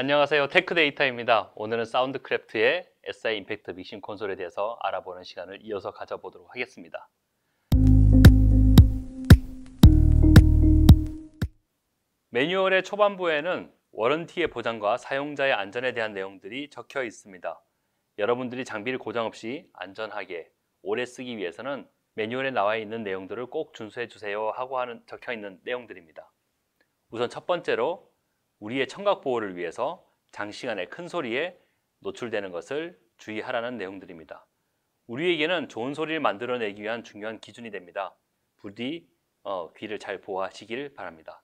안녕하세요 테크데이터입니다 오늘은 사운드크래프트의 SI 임팩트 믹싱 콘솔에 대해서 알아보는 시간을 이어서 가져보도록 하겠습니다 매뉴얼의 초반부에는 워런티의 보장과 사용자의 안전에 대한 내용들이 적혀 있습니다 여러분들이 장비를 고장 없이 안전하게 오래 쓰기 위해서는 매뉴얼에 나와 있는 내용들을 꼭 준수해 주세요 하고 하는 적혀 있는 내용들입니다. 우선 첫 번째로 우리의 청각 보호를 위해서 장시간의 큰 소리에 노출되는 것을 주의하라는 내용들입니다. 우리에게는 좋은 소리를 만들어내기 위한 중요한 기준이 됩니다. 부디 어, 귀를 잘 보호하시길 바랍니다.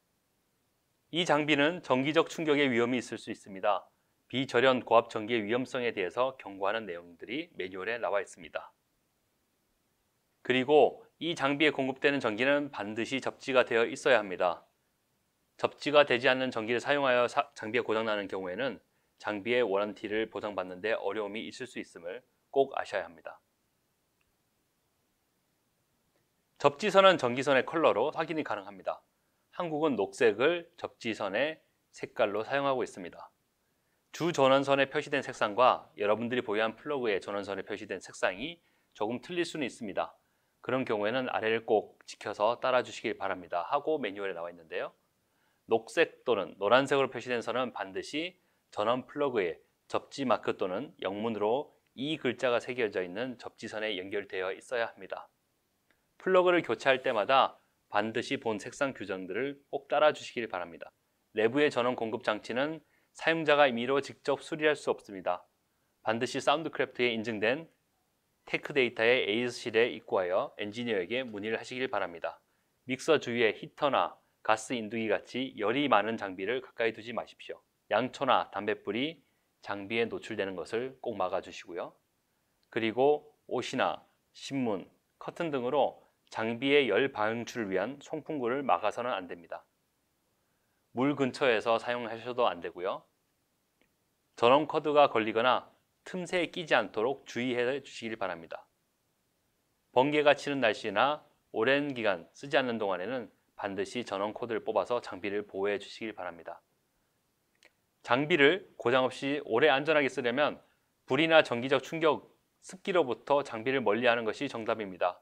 이 장비는 정기적 충격의 위험이 있을 수 있습니다. 비절연 고압 전기의 위험성에 대해서 경고하는 내용들이 매뉴얼에 나와 있습니다. 그리고 이 장비에 공급되는 전기는 반드시 접지가 되어 있어야 합니다. 접지가 되지 않는 전기를 사용하여 사, 장비에 고장나는 경우에는 장비의 워런티를 보상받는데 어려움이 있을 수 있음을 꼭 아셔야 합니다. 접지선은 전기선의 컬러로 확인이 가능합니다. 한국은 녹색을 접지선의 색깔로 사용하고 있습니다. 주 전원선에 표시된 색상과 여러분들이 보유한 플러그의 전원선에 표시된 색상이 조금 틀릴 수는 있습니다. 그런 경우에는 아래를 꼭 지켜서 따라주시길 바랍니다. 하고 매뉴얼에 나와 있는데요. 녹색 또는 노란색으로 표시된 선은 반드시 전원 플러그에 접지 마크 또는 영문으로 이 글자가 새겨져 있는 접지선에 연결되어 있어야 합니다. 플러그를 교체할 때마다 반드시 본 색상 규정들을 꼭 따라 주시길 바랍니다. 내부의 전원 공급 장치는 사용자가 임의로 직접 수리할 수 없습니다. 반드시 사운드크래프트에 인증된 테크 데이터의 AS실에 입고하여 엔지니어에게 문의를 하시길 바랍니다. 믹서 주위에 히터나 가스 인두기 같이 열이 많은 장비를 가까이 두지 마십시오. 양초나 담뱃불이 장비에 노출되는 것을 꼭 막아주시고요. 그리고 옷이나 신문, 커튼 등으로 장비의 열 방출을 위한 송풍구를 막아서는 안 됩니다. 물 근처에서 사용하셔도 안 되고요. 전원 커드가 걸리거나 틈새에 끼지 않도록 주의해 주시길 바랍니다. 번개가 치는 날씨나 오랜 기간 쓰지 않는 동안에는 반드시 전원 코드를 뽑아서 장비를 보호해 주시길 바랍니다. 장비를 고장 없이 오래 안전하게 쓰려면 불이나 전기적 충격, 습기로부터 장비를 멀리하는 것이 정답입니다.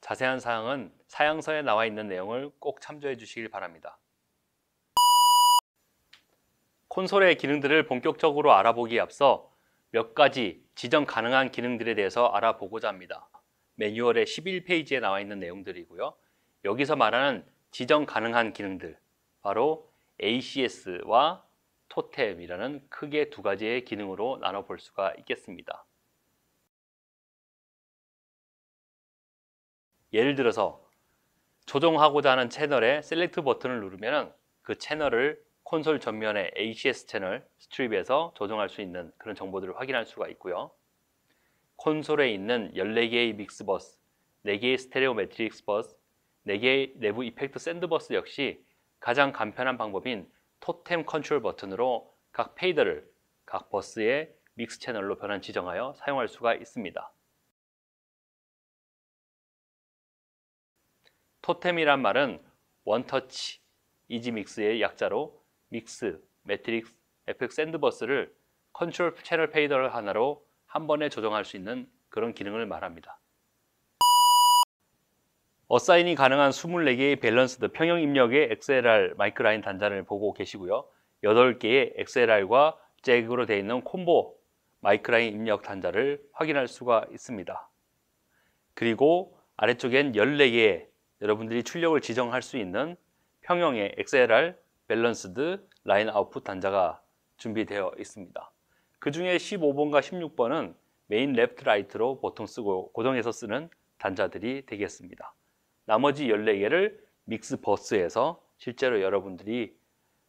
자세한 사항은 사양서에 나와 있는 내용을 꼭 참조해 주시길 바랍니다. 콘솔의 기능들을 본격적으로 알아보기에 앞서 몇 가지 지정 가능한 기능들에 대해서 알아보고자 합니다. 매뉴얼의 11페이지에 나와 있는 내용들이고요. 여기서 말하는 지정 가능한 기능들 바로 ACS와 토템이라는 크게 두 가지의 기능으로 나눠 볼 수가 있겠습니다. 예를 들어서 조정하고자 하는 채널의 셀렉트 버튼을 누르면 그 채널을 콘솔 전면의 ACS 채널 스트립에서 조정할 수 있는 그런 정보들을 확인할 수가 있고요. 콘솔에 있는 14개의 믹스 버스, 4개의 스테레오 매트릭스 버스, 4개의 내부 이펙트 샌드버스 역시 가장 간편한 방법인 토템 컨트롤 버튼으로 각 페이더를 각 버스의 믹스 채널로 변환 지정하여 사용할 수가 있습니다. 토템이란 말은 원터치, 이지믹스의 약자로 믹스, 매트릭스, 에 x 샌드버스를 컨트롤 채널 페이더를 하나로 한 번에 조정할 수 있는 그런 기능을 말합니다. 어사인이 가능한 24개의 밸런스드 평형 입력의 XLR 마이크라인 단자를 보고 계시고요. 8개의 XLR과 잭으로 되어 있는 콤보 마이크라인 입력 단자를 확인할 수가 있습니다. 그리고 아래쪽엔 14개의 여러분들이 출력을 지정할 수 있는 평형의 XLR 밸런스드 라인 아웃풋 단자가 준비되어 있습니다. 그 중에 15번과 16번은 메인 레트 라이트로 보통 쓰고 고정해서 쓰는 단자들이 되겠습니다. 나머지 14개를 믹스버스에서 실제로 여러분들이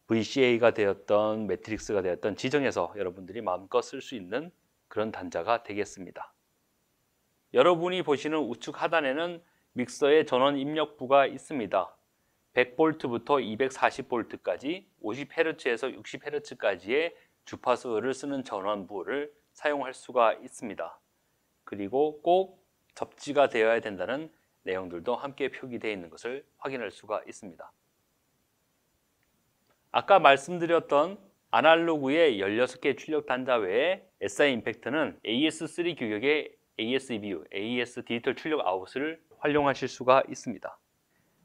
VCA가 되었던 매트릭스가 되었던 지정에서 여러분들이 마음껏 쓸 수 있는 그런 단자가 되겠습니다. 여러분이 보시는 우측 하단에는 믹서의 전원 입력부가 있습니다. 100V부터 240V까지 50Hz에서 60Hz까지의 주파수를 쓰는 전원부를 사용할 수가 있습니다. 그리고 꼭 접지가 되어야 된다는 내용들도 함께 표기되어 있는 것을 확인할 수가 있습니다. 아까 말씀드렸던 아날로그의 16개 출력 단자 외에 SI 임팩트는 AS3 규격의 AS EBU, AS 디지털 출력 아웃을 활용하실 수가 있습니다.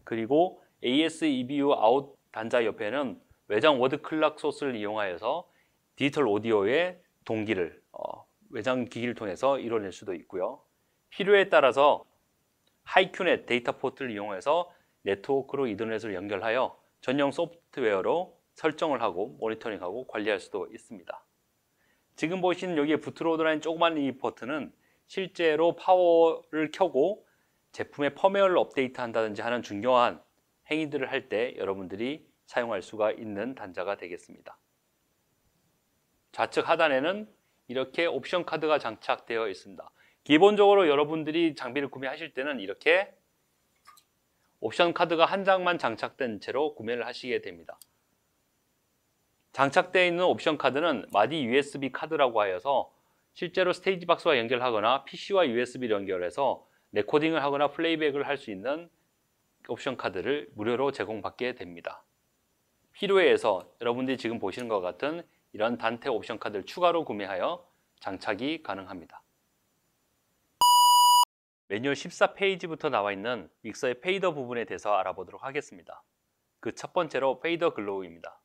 그리고 AS EBU 아웃 단자 옆에는 외장 워드 클락 소스를 이용하여서 디지털 오디오의 동기를 어, 외장 기기를 통해서 이뤄낼 수도 있고요. 필요에 따라서 하이큐넷 데이터 포트를 이용해서 네트워크로 이더넷을 연결하여 전용 소프트웨어로 설정을 하고 모니터링하고 관리할 수도 있습니다. 지금 보시는 여기에 부트로드라인 조그만 이 버튼은 실제로 파워를 켜고 제품의 펌웨어를 업데이트한다든지 하는 중요한 행위들을 할 때 여러분들이 사용할 수가 있는 단자가 되겠습니다. 좌측 하단에는 이렇게 옵션 카드가 장착되어 있습니다. 기본적으로 여러분들이 장비를 구매하실 때는 이렇게 옵션 카드가 한 장만 장착된 채로 구매를 하시게 됩니다. 장착되어 있는 옵션 카드는 마디 USB 카드라고 하여서 실제로 스테이지 박스와 연결하거나 PC와 USB를 연결해서 레코딩을 하거나 플레이백을 할 수 있는 옵션 카드를 무료로 제공받게 됩니다. 필요해서 여러분들이 지금 보시는 것 같은 이런 단태 옵션 카드를 추가로 구매하여 장착이 가능합니다. 매뉴얼 14페이지부터 나와 있는 믹서의 페이더 부분에 대해서 알아보도록 하겠습니다. 그 첫 번째로 페이더 글로우입니다.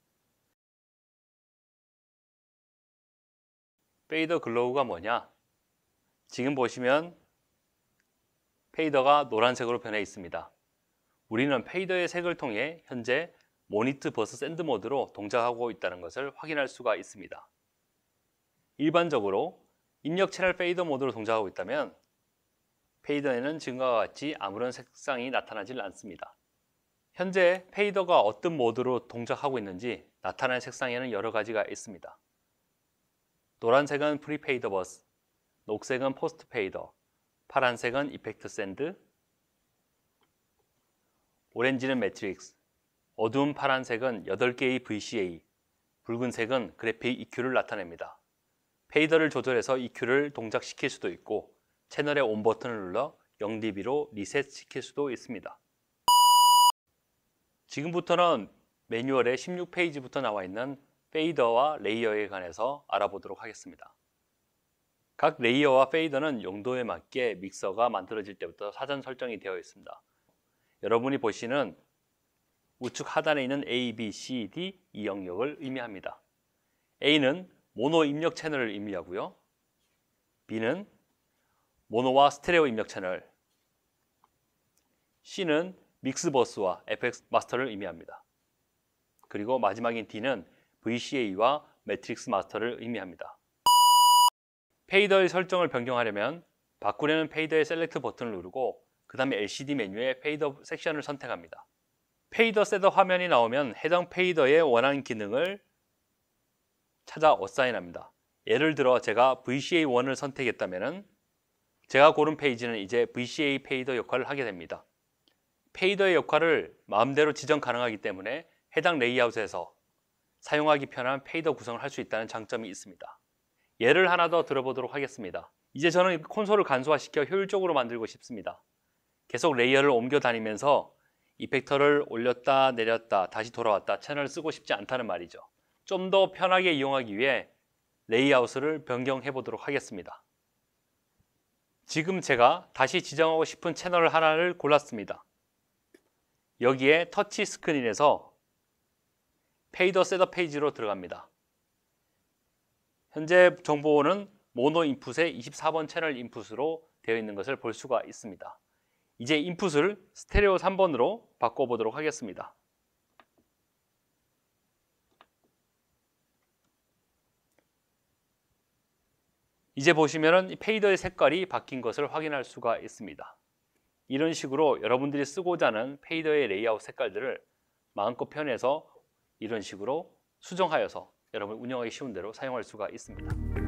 페이더 글로우가 뭐냐? 지금 보시면 페이더가 노란색으로 변해 있습니다. 우리는 페이더의 색을 통해 현재 모니트 버스 샌드 모드로 동작하고 있다는 것을 확인할 수가 있습니다. 일반적으로 입력 채널 페이더 모드로 동작하고 있다면 페이더에는 증가와 같이 아무런 색상이 나타나질 않습니다. 현재 페이더가 어떤 모드로 동작하고 있는지 나타날 색상에는 여러 가지가 있습니다. 노란색은 프리페이더 버스, 녹색은 포스트 페이더, 파란색은 이펙트 샌드, 오렌지는 매트릭스, 어두운 파란색은 8개의 VCA, 붉은색은 그래픽 EQ를 나타냅니다. 페이더를 조절해서 EQ를 동작시킬 수도 있고 채널의 온 버튼을 눌러 0dB로 리셋시킬 수도 있습니다. 지금부터는 매뉴얼의 16페이지부터 나와 있는 페이더와 레이어에 관해서 알아보도록 하겠습니다. 각 레이어와 페이더는 용도에 맞게 믹서가 만들어질 때부터 사전 설정이 되어 있습니다. 여러분이 보시는 우측 하단에 있는 A, B, C, D 이 영역을 의미합니다. A는 모노 입력 채널을 의미하고요. B는 모노와 스테레오 입력 채널 C는 믹스버스와 FX 마스터를 의미합니다. 그리고 마지막인 D는 VCA와 매트릭스 마스터를 의미합니다. 페이더의 설정을 변경하려면 바꾸려는 페이더의 셀렉트 버튼을 누르고 그 다음에 LCD 메뉴의 페이더 섹션을 선택합니다. 페이더 셋더 화면이 나오면 해당 페이더의 원하는 기능을 찾아 어사인합니다. 예를 들어 제가 VCA1을 선택했다면 제가 고른 페이지는 이제 VCA 페이더 역할을 하게 됩니다. 페이더의 역할을 마음대로 지정 가능하기 때문에 해당 레이아웃에서 사용하기 편한 페이더 구성을 할 수 있다는 장점이 있습니다. 예를 하나 더 들어보도록 하겠습니다. 이제 저는 콘솔을 간소화시켜 효율적으로 만들고 싶습니다. 계속 레이어를 옮겨 다니면서 이펙터를 올렸다 내렸다 다시 돌아왔다 채널을 쓰고 싶지 않다는 말이죠. 좀 더 편하게 이용하기 위해 레이아웃을 변경해 보도록 하겠습니다. 지금 제가 다시 지정하고 싶은 채널 하나를 골랐습니다. 여기에 터치 스크린에서 페이더 셋업 페이지로 들어갑니다. 현재 정보는 모노 인풋의 24번 채널 인풋으로 되어 있는 것을 볼 수가 있습니다. 이제 인풋을 스테레오 3번으로 바꿔보도록 하겠습니다. 이제 보시면은 페이더의 색깔이 바뀐 것을 확인할 수가 있습니다. 이런 식으로 여러분들이 쓰고자 하는 페이더의 레이아웃 색깔들을 마음껏 편해서 이런 식으로 수정하여서 여러분 운영하기 쉬운 대로 사용할 수가 있습니다.